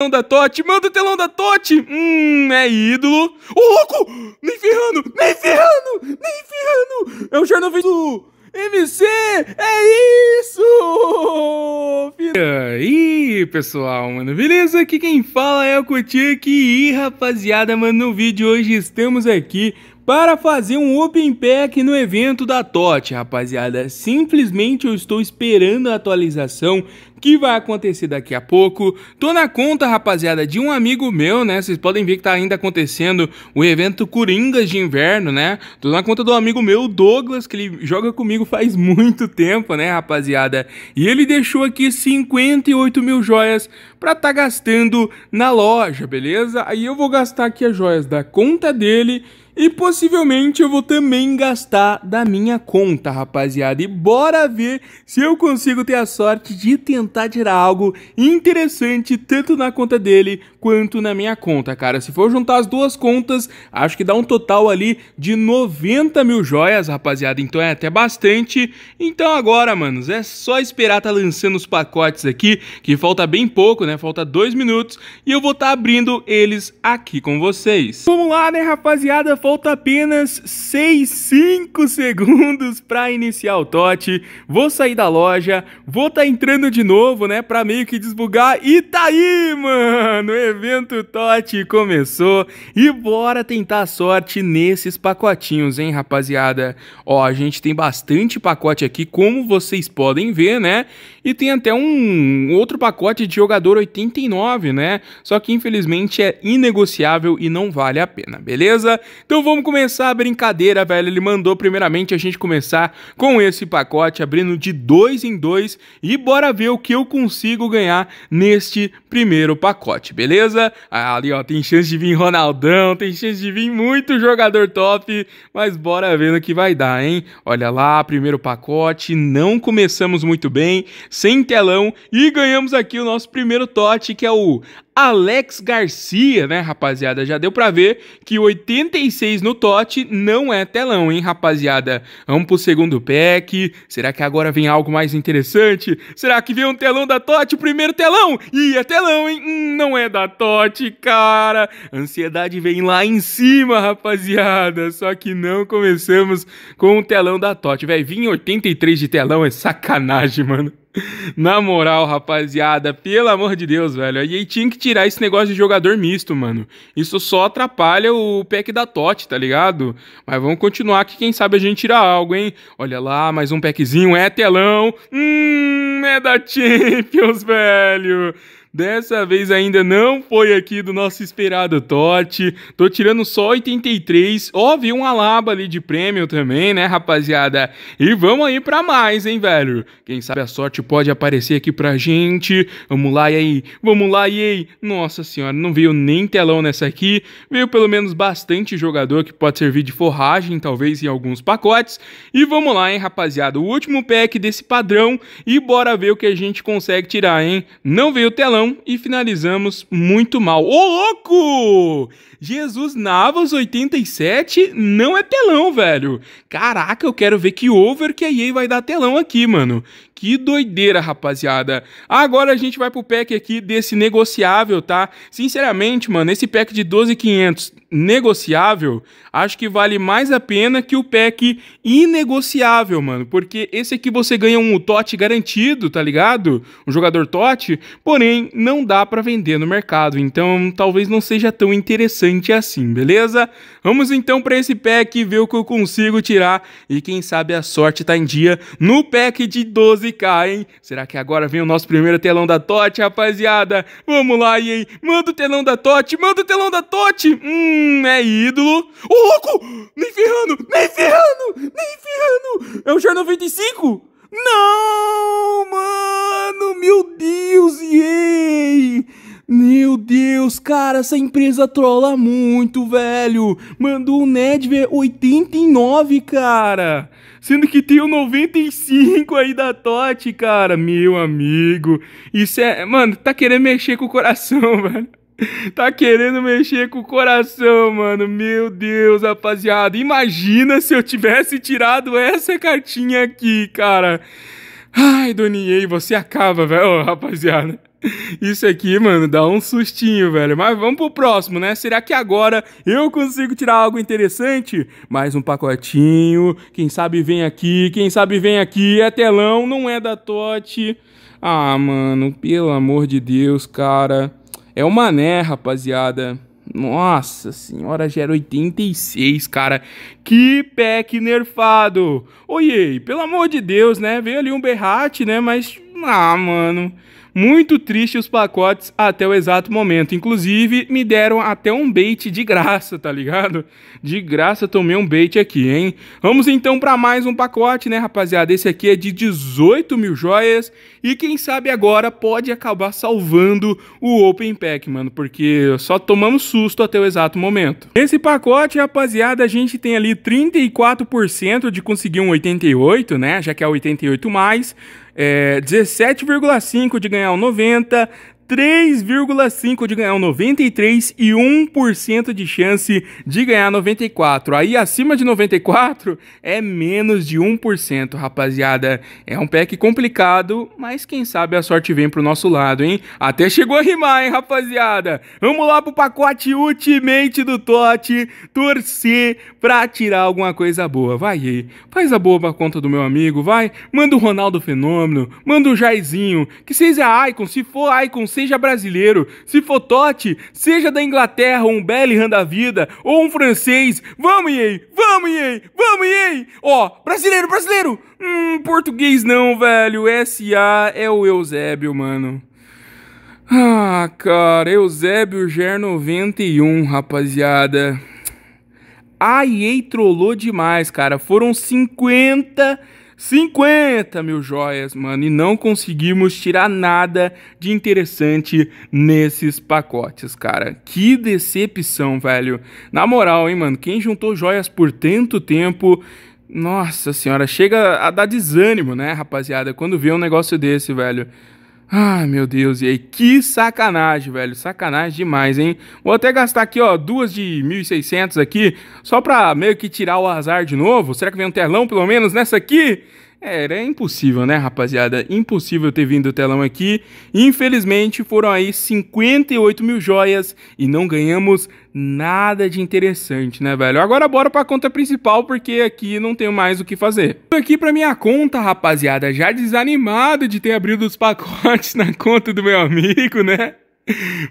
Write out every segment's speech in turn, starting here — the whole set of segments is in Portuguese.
telão da Tote, manda o telão da Tote! Hum, é ídolo. Ô, oh, louco! Nem ferrando, nem ferrando, nem ferrando! É o não do MC! É isso! E aí, pessoal, mano, beleza? Aqui quem fala é o Kutik e, rapaziada, mano, no vídeo hoje estamos aqui para fazer um open pack no evento da TOT, rapaziada. Simplesmente eu estou esperando a atualização que vai acontecer daqui a pouco. Tô na conta, rapaziada, de um amigo meu, né? Vocês podem ver que tá ainda acontecendo o evento Coringas de Inverno, né? Tô na conta do amigo meu, Douglas, que ele joga comigo faz muito tempo, né, rapaziada? E ele deixou aqui 58 mil joias pra tá gastando na loja, beleza? Aí eu vou gastar aqui as joias da conta dele e possivelmente eu vou também gastar da minha conta, rapaziada. E bora ver se eu consigo ter a sorte de tentar tentar tirar algo interessante tanto na conta dele quanto na minha conta, cara. Se for juntar as duas contas, acho que dá um total ali de 90 mil joias, rapaziada. Então é até bastante. Então agora, manos, é só esperar tá lançando os pacotes aqui, que falta bem pouco, né? Falta dois minutos. E eu vou estar tá abrindo eles aqui com vocês. Vamos lá, né, rapaziada? Falta apenas 6, 5 segundos pra iniciar o TOT. Vou sair da loja, vou estar tá entrando de novo, né? Pra meio que desbugar. E tá aí, mano! evento Tote começou e bora tentar a sorte nesses pacotinhos, hein, rapaziada? Ó, a gente tem bastante pacote aqui, como vocês podem ver, né? E tem até um outro pacote de jogador 89, né? Só que infelizmente é inegociável e não vale a pena, beleza? Então vamos começar a brincadeira, velho. Ele mandou primeiramente a gente começar com esse pacote, abrindo de dois em dois. E bora ver o que eu consigo ganhar neste primeiro pacote, beleza? Ali, ó, tem chance de vir Ronaldão, tem chance de vir muito jogador top. Mas bora ver no que vai dar, hein? Olha lá, primeiro pacote, não começamos muito bem sem telão, e ganhamos aqui o nosso primeiro tote, que é o Alex Garcia, né, rapaziada? Já deu para ver que 86 no Tote não é telão, hein, rapaziada? Vamos pro segundo pack. Será que agora vem algo mais interessante? Será que vem um telão da Tote, o primeiro telão? Ih, é telão, hein? Hum, não é da Tote, cara. Ansiedade vem lá em cima, rapaziada. Só que não começamos com o telão da Tote, velho. Vim 83 de telão é sacanagem, mano. Na moral, rapaziada, pelo amor de Deus, velho. A EA tinha que tirar esse negócio de jogador misto, mano. Isso só atrapalha o pack da Tote, tá ligado? Mas vamos continuar que quem sabe a gente tira algo, hein? Olha lá, mais um packzinho, é telão. Hum, é da Champions, velho. Dessa vez ainda não foi aqui do nosso esperado Totti. Tô tirando só 83. Ó, vi um alaba ali de prêmio também, né, rapaziada? E vamos aí pra mais, hein, velho? Quem sabe a sorte pode aparecer aqui pra gente. Vamos lá, e aí? Vamos lá, e aí? Nossa senhora, não veio nem telão nessa aqui. Veio pelo menos bastante jogador que pode servir de forragem, talvez, em alguns pacotes. E vamos lá, hein, rapaziada? O último pack desse padrão. E bora ver o que a gente consegue tirar, hein? Não veio telão e finalizamos muito mal. Ô, louco! Jesus Navas 87 não é telão, velho. Caraca, eu quero ver que over que a EA vai dar telão aqui, mano. Que doideira, rapaziada. Agora a gente vai pro pack aqui desse negociável, tá? Sinceramente, mano, esse pack de 12.500 negociável, acho que vale mais a pena que o pack inegociável, mano. Porque esse aqui você ganha um TOT garantido, tá ligado? Um jogador TOT, porém não dá para vender no mercado. Então talvez não seja tão interessante bastante é assim, beleza? Vamos então para esse pack ver o que eu consigo tirar e quem sabe a sorte tá em dia no pack de 12k, hein? Será que agora vem o nosso primeiro telão da Tote, rapaziada? Vamos lá, hein? Manda o telão da Tote, manda o telão da Tote! Hum, é ídolo. Ô, louco! Nem ferrando, nem ferrando, nem ferrando! É o Jornal 95? Não! Cara, essa empresa trola muito, velho. Mandou o ver 89, cara. Sendo que tem o 95 aí da Totti, cara. Meu amigo. Isso é. Mano, tá querendo mexer com o coração, velho. Tá querendo mexer com o coração, mano. Meu Deus, rapaziada. Imagina se eu tivesse tirado essa cartinha aqui, cara. Ai, Donnie, você acaba, velho. rapaziada. Isso aqui, mano, dá um sustinho, velho. Mas vamos pro próximo, né? Será que agora eu consigo tirar algo interessante? Mais um pacotinho. Quem sabe vem aqui, quem sabe vem aqui. É telão, não é da Tote. Ah, mano, pelo amor de Deus, cara. É o Mané, rapaziada. Nossa senhora, gera 86, cara. Que pack nerfado. Oiê, pelo amor de Deus, né? Veio ali um berrate, né? Mas, ah, mano... Muito triste os pacotes até o exato momento. Inclusive, me deram até um bait de graça, tá ligado? De graça tomei um bait aqui, hein? Vamos então para mais um pacote, né, rapaziada? Esse aqui é de 18 mil joias e quem sabe agora pode acabar salvando o Open Pack, mano, porque só tomamos susto até o exato momento. Esse pacote, rapaziada, a gente tem ali 34% de conseguir um 88, né, já que é 88+, mais, é, 17,5 de ganhar o 90, 3,5 de ganhar 93 e 1% de chance de ganhar 94. Aí acima de 94 é menos de 1%, rapaziada. É um pack complicado, mas quem sabe a sorte vem pro nosso lado, hein? Até chegou a rimar, hein, rapaziada? Vamos lá pro pacote Ultimate do Tote, torcer pra tirar alguma coisa boa. Vai aí, faz a boa pra conta do meu amigo, vai. Manda o Ronaldo Fenômeno, manda o Jairzinho, que seja é Icon, se for Icon, seja brasileiro. Se for Totti, seja da Inglaterra, um Bellingham da vida, ou um francês. Vamos, Yei! Vamos, Yei! Vamos, Yei! Ó, oh, brasileiro, brasileiro! Hum, português não, velho. SA é o Eusébio, mano. Ah, cara, Eusébio Ger 91, rapaziada. A EA trollou demais, cara. Foram 50 50 mil joias, mano, e não conseguimos tirar nada de interessante nesses pacotes, cara. Que decepção, velho. Na moral, hein, mano, quem juntou joias por tanto tempo, nossa senhora, chega a dar desânimo, né, rapaziada, quando vê um negócio desse, velho. Ai, ah, meu Deus, e aí, que sacanagem, velho, sacanagem demais, hein? Vou até gastar aqui, ó, duas de 1.600 aqui, só pra meio que tirar o azar de novo. Será que vem um telão, pelo menos, nessa aqui? Era impossível, né, rapaziada? Impossível ter vindo o telão aqui. Infelizmente, foram aí 58 mil joias e não ganhamos nada de interessante, né, velho? Agora bora pra conta principal, porque aqui não tenho mais o que fazer. Tô aqui pra minha conta, rapaziada, já desanimado de ter abrido os pacotes na conta do meu amigo, né?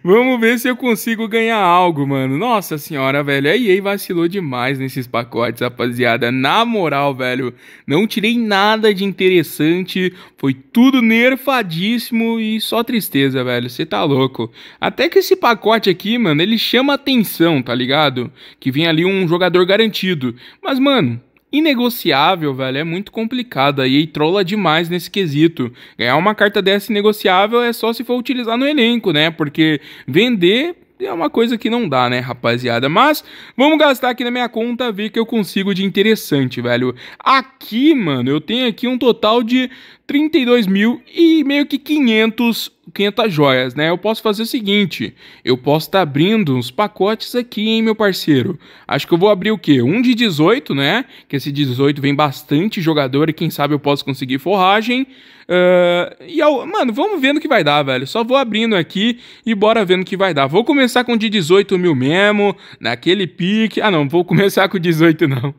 Vamos ver se eu consigo ganhar algo, mano. Nossa senhora, velho. A EA vacilou demais nesses pacotes, rapaziada. Na moral, velho. Não tirei nada de interessante. Foi tudo nerfadíssimo e só tristeza, velho. Você tá louco. Até que esse pacote aqui, mano, ele chama atenção, tá ligado? Que vem ali um jogador garantido. Mas, mano, Inegociável, velho, é muito complicado. e EA trola demais nesse quesito. Ganhar uma carta dessa negociável é só se for utilizar no elenco, né? Porque vender é uma coisa que não dá, né, rapaziada? Mas vamos gastar aqui na minha conta, ver que eu consigo de interessante, velho. Aqui, mano, eu tenho aqui um total de 32 mil e meio que 500, 500 joias, né? Eu posso fazer o seguinte, eu posso estar tá abrindo uns pacotes aqui, hein, meu parceiro? Acho que eu vou abrir o quê? Um de 18, né? Que esse 18 vem bastante jogador e quem sabe eu posso conseguir forragem. Uh, e, mano, vamos vendo o que vai dar, velho. Só vou abrindo aqui e bora vendo o que vai dar. Vou começar com de 18 mil mesmo, naquele pique. Ah, não, vou começar com 18 não.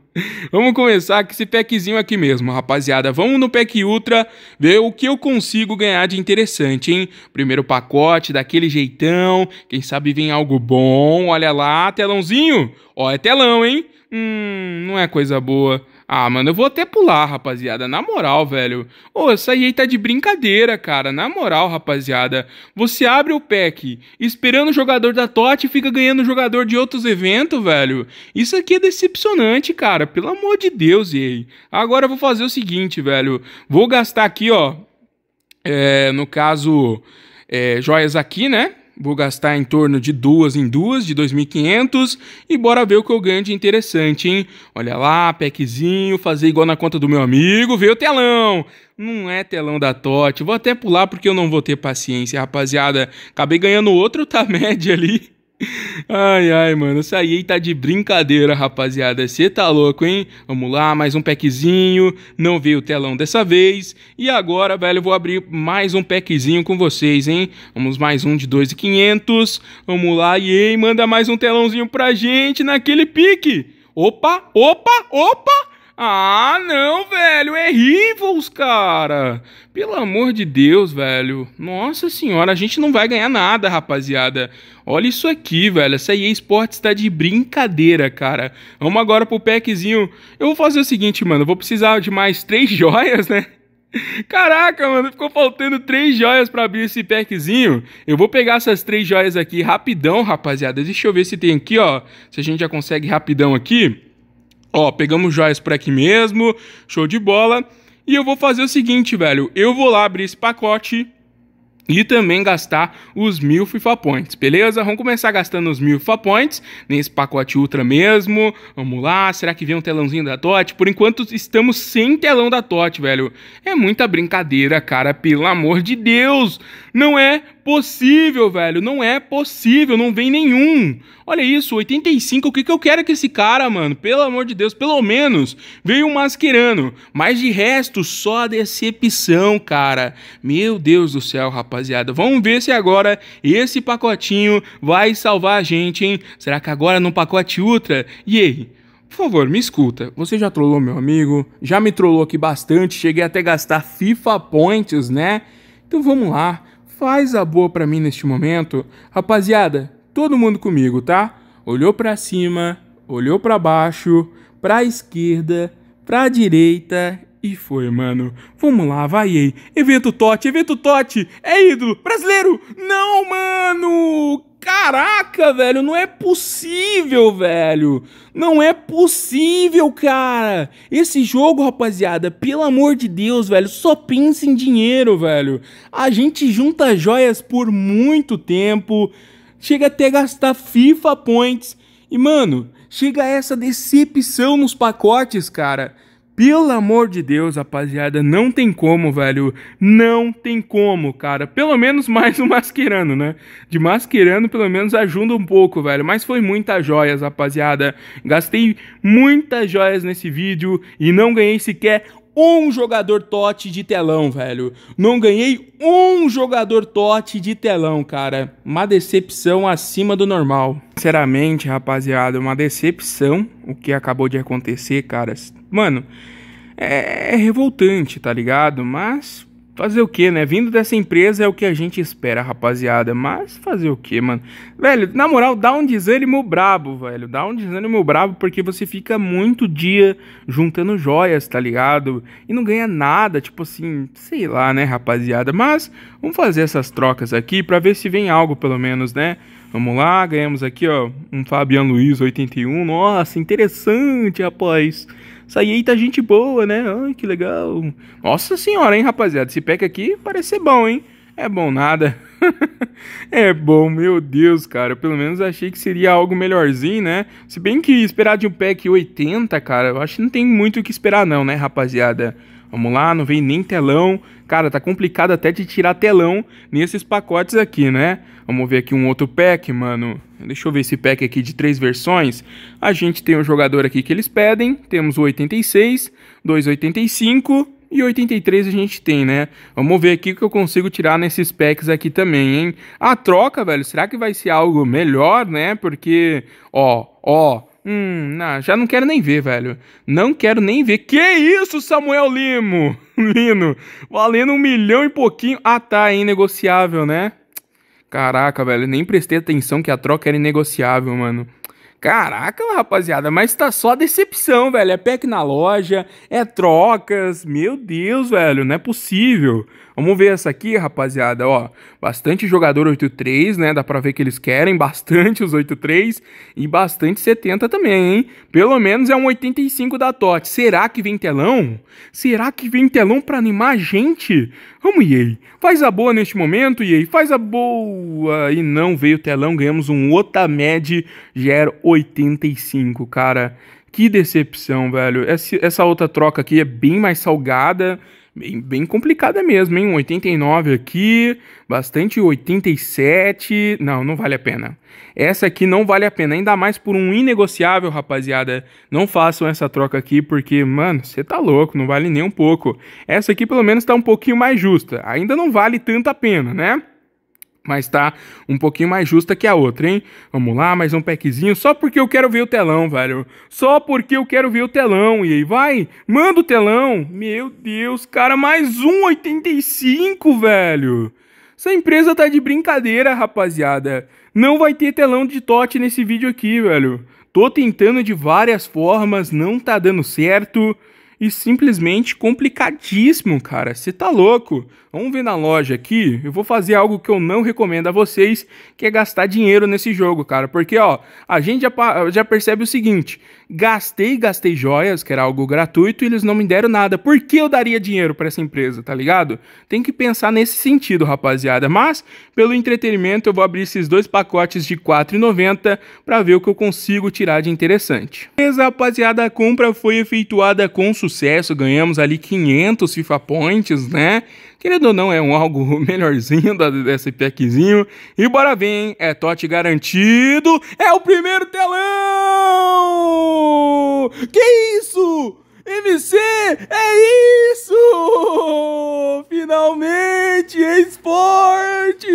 Vamos começar com esse packzinho aqui mesmo, rapaziada. Vamos no pack Ultra ver o que eu consigo ganhar de interessante, hein? Primeiro pacote, daquele jeitão. Quem sabe vem algo bom. Olha lá, telãozinho. Ó, é telão, hein? Hum, não é coisa boa. Ah, mano, eu vou até pular, rapaziada. Na moral, velho. Ô, oh, essa EA tá de brincadeira, cara. Na moral, rapaziada. Você abre o pack esperando o jogador da TOT e fica ganhando jogador de outros eventos, velho. Isso aqui é decepcionante, cara. Pelo amor de Deus, EA. Agora eu vou fazer o seguinte, velho. Vou gastar aqui, ó. É, no caso, é, joias aqui, né? Vou gastar em torno de duas em duas, de 2.500, e bora ver o que eu ganho de interessante, hein? Olha lá, packzinho, fazer igual na conta do meu amigo, veio o telão. Não é telão da Tote, vou até pular porque eu não vou ter paciência, rapaziada. Acabei ganhando outro tá média ali. Ai, ai, mano, essa aí tá de brincadeira, rapaziada. Você tá louco, hein? Vamos lá, mais um packzinho. Não veio o telão dessa vez. E agora, velho, eu vou abrir mais um packzinho com vocês, hein? Vamos mais um de 2,500. Vamos lá, e aí, manda mais um telãozinho pra gente naquele pique. Opa, opa, opa! Ah, não, velho, é Rivals, cara. Pelo amor de Deus, velho. Nossa senhora, a gente não vai ganhar nada, rapaziada. Olha isso aqui, velho. Essa EA Sports tá de brincadeira, cara. Vamos agora pro packzinho. Eu vou fazer o seguinte, mano. Eu vou precisar de mais três joias, né? Caraca, mano, ficou faltando três joias para abrir esse packzinho. Eu vou pegar essas três joias aqui rapidão, rapaziada. Deixa eu ver se tem aqui, ó. Se a gente já consegue rapidão aqui. Ó, pegamos joias por aqui mesmo, show de bola. E eu vou fazer o seguinte, velho, eu vou lá abrir esse pacote e também gastar os mil FIFA Points, beleza? Vamos começar gastando os mil FIFA Points nesse pacote Ultra mesmo. Vamos lá, será que vem um telãozinho da TOT? Por enquanto estamos sem telão da TOT, velho. É muita brincadeira, cara, pelo amor de Deus! Não é possível, velho. Não é possível, não vem nenhum. Olha isso, 85. O que, que eu quero com esse cara, mano? Pelo amor de Deus, pelo menos veio um masquerano. Mas de resto, só decepção, cara. Meu Deus do céu, rapaziada. Vamos ver se agora esse pacotinho vai salvar a gente, hein? Será que agora no pacote Ultra? E aí? Por favor, me escuta. Você já trollou meu amigo? Já me trollou aqui bastante. Cheguei até gastar FIFA Points, né? Então vamos lá. Faz a boa pra mim neste momento. Rapaziada, todo mundo comigo, tá? Olhou pra cima, olhou pra baixo, pra esquerda, pra direita e foi, mano. Vamos lá, vai aí. Evento Tote, evento Tote! É ídolo! Brasileiro! Não, mano! Caraca, velho, não é possível, velho. Não é possível, cara. Esse jogo, rapaziada, pelo amor de Deus, velho, só pensa em dinheiro, velho. A gente junta joias por muito tempo, chega até gastar FIFA points. E, mano, chega essa decepção nos pacotes, cara. Pelo amor de Deus, rapaziada, não tem como, velho. Não tem como, cara. Pelo menos mais um masquerando, né? De masquerando, pelo menos ajuda um pouco, velho. Mas foi muitas joias, rapaziada. Gastei muitas joias nesse vídeo e não ganhei sequer um jogador tote de telão, velho. Não ganhei um jogador tote de telão, cara. Uma decepção acima do normal. Sinceramente, rapaziada, uma decepção o que acabou de acontecer, cara. Mano, é, é revoltante, tá ligado? Mas fazer o que, né? Vindo dessa empresa é o que a gente espera, rapaziada. Mas fazer o que, mano? Velho, na moral, dá um desânimo brabo, velho. Dá um desânimo brabo porque você fica muito dia juntando joias, tá ligado? E não ganha nada, tipo assim, sei lá, né, rapaziada. Mas vamos fazer essas trocas aqui para ver se vem algo, pelo menos, né? Vamos lá, ganhamos aqui, ó, um Fabian Luiz 81. Nossa, interessante, rapaz. Saí aí, tá gente boa, né? Ai, que legal. Nossa senhora, hein, rapaziada? Esse pack aqui parece ser bom, hein? É bom nada. é bom, meu Deus, cara. Eu pelo menos achei que seria algo melhorzinho, né? Se bem que esperar de um pack 80, cara, eu acho que não tem muito o que esperar não, né, rapaziada? Vamos lá, não vem nem telão. Cara, tá complicado até de tirar telão nesses pacotes aqui, né? Vamos ver aqui um outro pack, mano. Deixa eu ver esse pack aqui de três versões. A gente tem o um jogador aqui que eles pedem. Temos o 86, 285 e 83 a gente tem, né? Vamos ver aqui o que eu consigo tirar nesses packs aqui também, hein? A troca, velho, será que vai ser algo melhor, né? Porque, ó, ó, Hum, não, já não quero nem ver, velho. Não quero nem ver. Que isso, Samuel Limo? Lino, valendo um milhão e pouquinho. Ah, tá, é inegociável, né? Caraca, velho, nem prestei atenção que a troca era inegociável, mano. Caraca, rapaziada, mas tá só decepção, velho. É pack na loja, é trocas. Meu Deus, velho, não é possível. Vamos ver essa aqui, rapaziada, ó. Bastante jogador 8-3, né? Dá pra ver que eles querem bastante os 8-3 e bastante 70 também, hein? Pelo menos é um 85 da TOT. Será que vem telão? Será que vem telão pra animar a gente? Vamos, Yei, Faz a boa neste momento, Yei, Faz a boa. E não veio telão, ganhamos um Otamed GER 85, cara. Que decepção, velho. Essa outra troca aqui é bem mais salgada Bem, bem complicada mesmo, hein? 89 aqui, bastante 87. Não, não vale a pena. Essa aqui não vale a pena, ainda mais por um inegociável, rapaziada. Não façam essa troca aqui, porque, mano, você tá louco, não vale nem um pouco. Essa aqui pelo menos tá um pouquinho mais justa. Ainda não vale tanta pena, né? mas tá um pouquinho mais justa que a outra, hein? Vamos lá, mais um packzinho, só porque eu quero ver o telão, velho. Só porque eu quero ver o telão. E aí, vai, manda o telão. Meu Deus, cara, mais um 85, velho. Essa empresa tá de brincadeira, rapaziada. Não vai ter telão de tote nesse vídeo aqui, velho. Tô tentando de várias formas, não tá dando certo e simplesmente complicadíssimo, cara. Você tá louco? Vamos ver na loja aqui. Eu vou fazer algo que eu não recomendo a vocês, que é gastar dinheiro nesse jogo, cara. Porque, ó, a gente já, já percebe o seguinte: gastei, gastei joias, que era algo gratuito, e eles não me deram nada. Por que eu daria dinheiro para essa empresa, tá ligado? Tem que pensar nesse sentido, rapaziada. Mas, pelo entretenimento, eu vou abrir esses dois pacotes de R$4,90 4,90 para ver o que eu consigo tirar de interessante. Beleza, rapaziada, a compra foi efetuada com sucesso, ganhamos ali 500 FIFA Points, né? Querendo ou não, é um algo melhorzinho da, desse packzinho. E bora ver, hein? É Tote garantido. É o primeiro telão! Que isso? MC, é isso! Finalmente, esportes!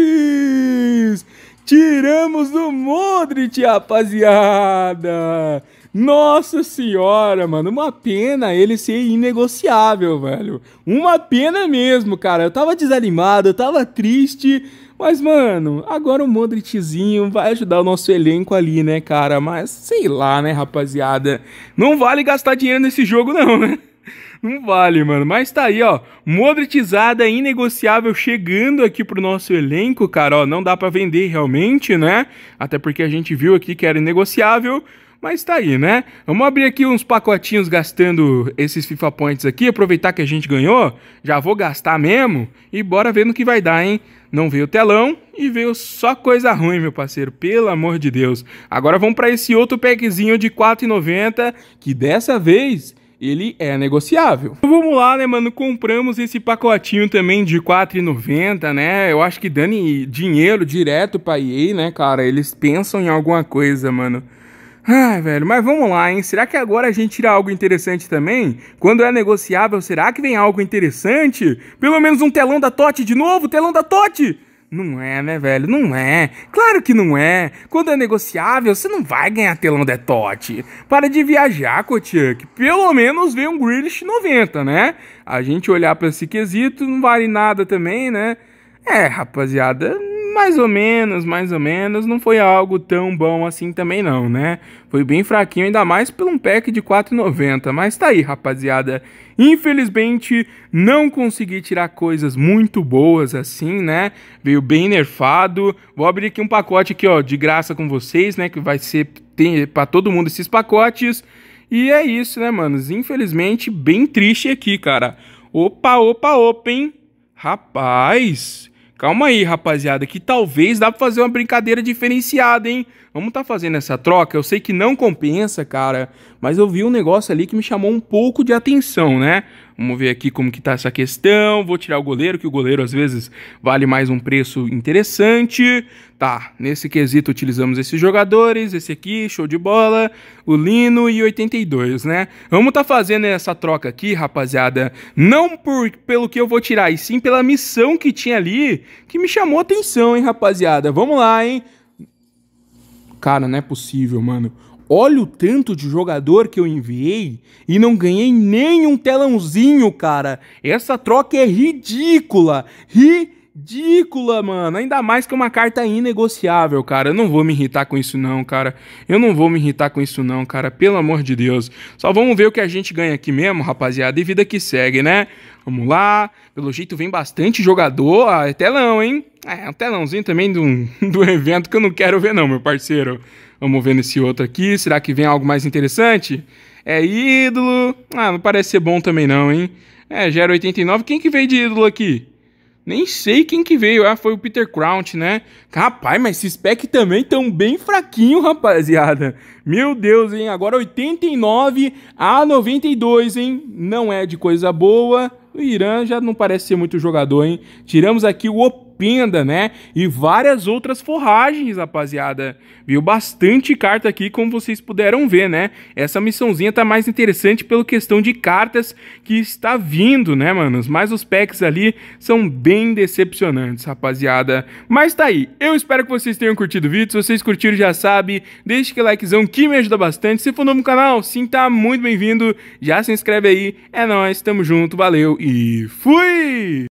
Tiramos do Modric, rapaziada! Nossa senhora, mano, uma pena ele ser inegociável, velho. Uma pena mesmo, cara. Eu tava desanimado, eu tava triste. Mas, mano, agora o Modriczinho vai ajudar o nosso elenco ali, né, cara? Mas sei lá, né, rapaziada. Não vale gastar dinheiro nesse jogo, não, né? Não vale, mano. Mas tá aí, ó. Modritizada, inegociável, chegando aqui pro nosso elenco, cara. Ó, não dá para vender realmente, né? Até porque a gente viu aqui que era inegociável. Mas tá aí, né? Vamos abrir aqui uns pacotinhos gastando esses FIFA Points aqui, aproveitar que a gente ganhou, já vou gastar mesmo e bora ver no que vai dar, hein? Não veio o telão e veio só coisa ruim, meu parceiro, pelo amor de Deus. Agora vamos para esse outro packzinho de 4,90, que dessa vez ele é negociável. Então, vamos lá, né, mano? Compramos esse pacotinho também de 4,90, né? Eu acho que dando dinheiro direto pra EA, né, cara? Eles pensam em alguma coisa, mano. Ai, velho, mas vamos lá, hein? Será que agora a gente tira algo interessante também? Quando é negociável, será que vem algo interessante? Pelo menos um telão da Tote de novo, telão da Tote! Não é, né, velho? Não é. Claro que não é. Quando é negociável, você não vai ganhar telão da Tote. Para de viajar, Kotiak. Pelo menos vem um Grealish 90, né? A gente olhar para esse quesito não vale nada também, né? É, rapaziada, mais ou menos, mais ou menos, não foi algo tão bom assim também não, né? Foi bem fraquinho, ainda mais por um pack de 4,90, mas tá aí, rapaziada. Infelizmente, não consegui tirar coisas muito boas assim, né? Veio bem nerfado. Vou abrir aqui um pacote aqui, ó, de graça com vocês, né, que vai ser para todo mundo esses pacotes. E é isso, né, manos? Infelizmente, bem triste aqui, cara. Opa, opa, opa, hein? Rapaz, Calma aí, rapaziada, que talvez dá pra fazer uma brincadeira diferenciada, hein? Vamos estar tá fazendo essa troca? Eu sei que não compensa, cara, mas eu vi um negócio ali que me chamou um pouco de atenção, né? Vamos ver aqui como que tá essa questão. Vou tirar o goleiro, que o goleiro às vezes vale mais um preço interessante. Tá, nesse quesito utilizamos esses jogadores, esse aqui, show de bola, o Lino e 82, né? Vamos tá fazendo essa troca aqui, rapaziada, não por pelo que eu vou tirar, e sim pela missão que tinha ali, que me chamou atenção, hein, rapaziada? Vamos lá, hein? Cara, não é possível, mano. Olha o tanto de jogador que eu enviei e não ganhei nem um telãozinho, cara. Essa troca é ridícula. Ridícula ridícula, mano. Ainda mais que é uma carta inegociável, cara. Eu não vou me irritar com isso, não, cara. Eu não vou me irritar com isso, não, cara. Pelo amor de Deus. Só vamos ver o que a gente ganha aqui mesmo, rapaziada. E vida que segue, né? Vamos lá. Pelo jeito vem bastante jogador. Ah, é telão, hein? É, um telãozinho também do, do evento que eu não quero ver, não, meu parceiro. Vamos ver nesse outro aqui. Será que vem algo mais interessante? É ídolo. Ah, não parece ser bom também, não, hein? É, gera 89. Quem que veio de ídolo aqui? Nem sei quem que veio. Ah, foi o Peter Crouch, né? Rapaz, mas esses packs também estão bem fraquinho, rapaziada. Meu Deus, hein? Agora 89 a 92, hein? Não é de coisa boa. O Irã já não parece ser muito jogador, hein? Tiramos aqui o Penda, né? E várias outras forragens, rapaziada. Viu bastante carta aqui, como vocês puderam ver, né? Essa missãozinha tá mais interessante pela questão de cartas que está vindo, né, manos? Mas os packs ali são bem decepcionantes, rapaziada. Mas tá aí. Eu espero que vocês tenham curtido o vídeo. Se vocês curtiram, já sabe, Deixa aquele likezão que me ajuda bastante. Se for novo no canal, sim, tá muito bem-vindo. Já se inscreve aí. É nóis, tamo junto, valeu e fui!